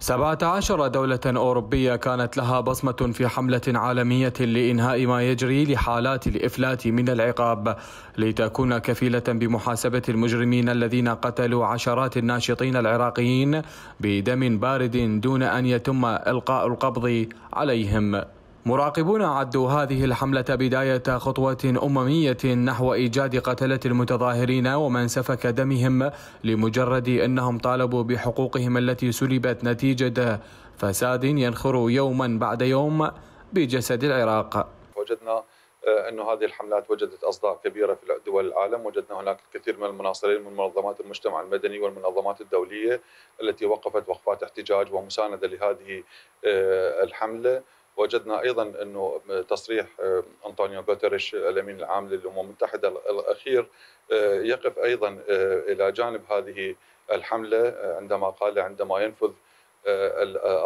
17 دولة أوروبية كانت لها بصمة في حملة عالمية لإنهاء ما يجري لحالات الإفلات من العقاب لتكون كفيلة بمحاسبة المجرمين الذين قتلوا عشرات الناشطين العراقيين بدم بارد دون أن يتم إلقاء القبض عليهم مراقبون عدوا هذه الحملة بداية خطوة أممية نحو إيجاد قتلة المتظاهرين ومن سفك دمهم لمجرد أنهم طالبوا بحقوقهم التي سلبت نتيجة فساد ينخر يوما بعد يوم بجسد العراق وجدنا آه، أن هذه الحملات وجدت أصداء كبيرة في دول العالم وجدنا هناك الكثير من المناصرين من منظمات المجتمع المدني والمنظمات الدولية التي وقفت وقفات احتجاج ومساندة لهذه آه، الحملة وجدنا ايضا انه تصريح آه، انطونيو غوتيريش الامين العام للامم المتحده الاخير آه، يقف ايضا آه، الى جانب هذه الحمله عندما قال عندما ينفذ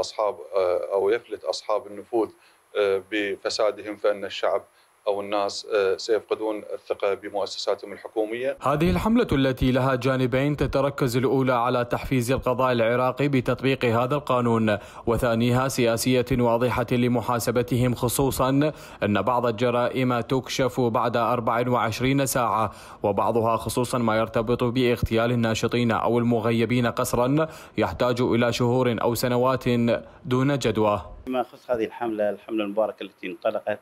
اصحاب او يفلت اصحاب النفوذ بفسادهم فان الشعب أو الناس آه، سيفقدون الثقة بمؤسساتهم الحكومية هذه الحملة التي لها جانبين تتركز الأولى على تحفيز القضاء العراقي بتطبيق هذا القانون وثانيها سياسية واضحة لمحاسبتهم خصوصا أن بعض الجرائم تكشف بعد 24 ساعة وبعضها خصوصا ما يرتبط باغتيال الناشطين أو المغيبين قسرا يحتاج إلى شهور أو سنوات دون جدوى ما يخص هذه الحملة الحملة المباركة التي انطلقت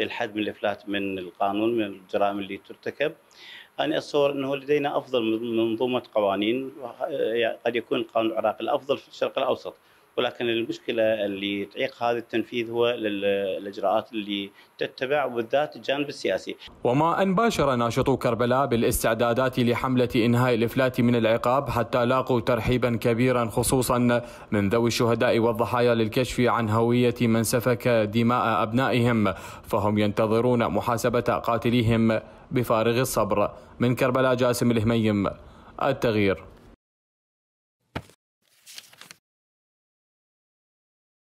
للحد من الإفلات من القانون من الجرائم اللي ترتكب أنا أتصور أنه لدينا أفضل منظومة قوانين يعني قد يكون القانون العراقي الأفضل في الشرق الأوسط ولكن المشكله اللي تعيق هذا التنفيذ هو الاجراءات اللي تتبع وبالذات الجانب السياسي. وما ان باشر ناشطو كربلاء بالاستعدادات لحمله انهاء الافلات من العقاب حتى لاقوا ترحيبا كبيرا خصوصا من ذوي الشهداء والضحايا للكشف عن هويه من سفك دماء ابنائهم فهم ينتظرون محاسبه قاتليهم بفارغ الصبر من كربلاء جاسم الهميم التغيير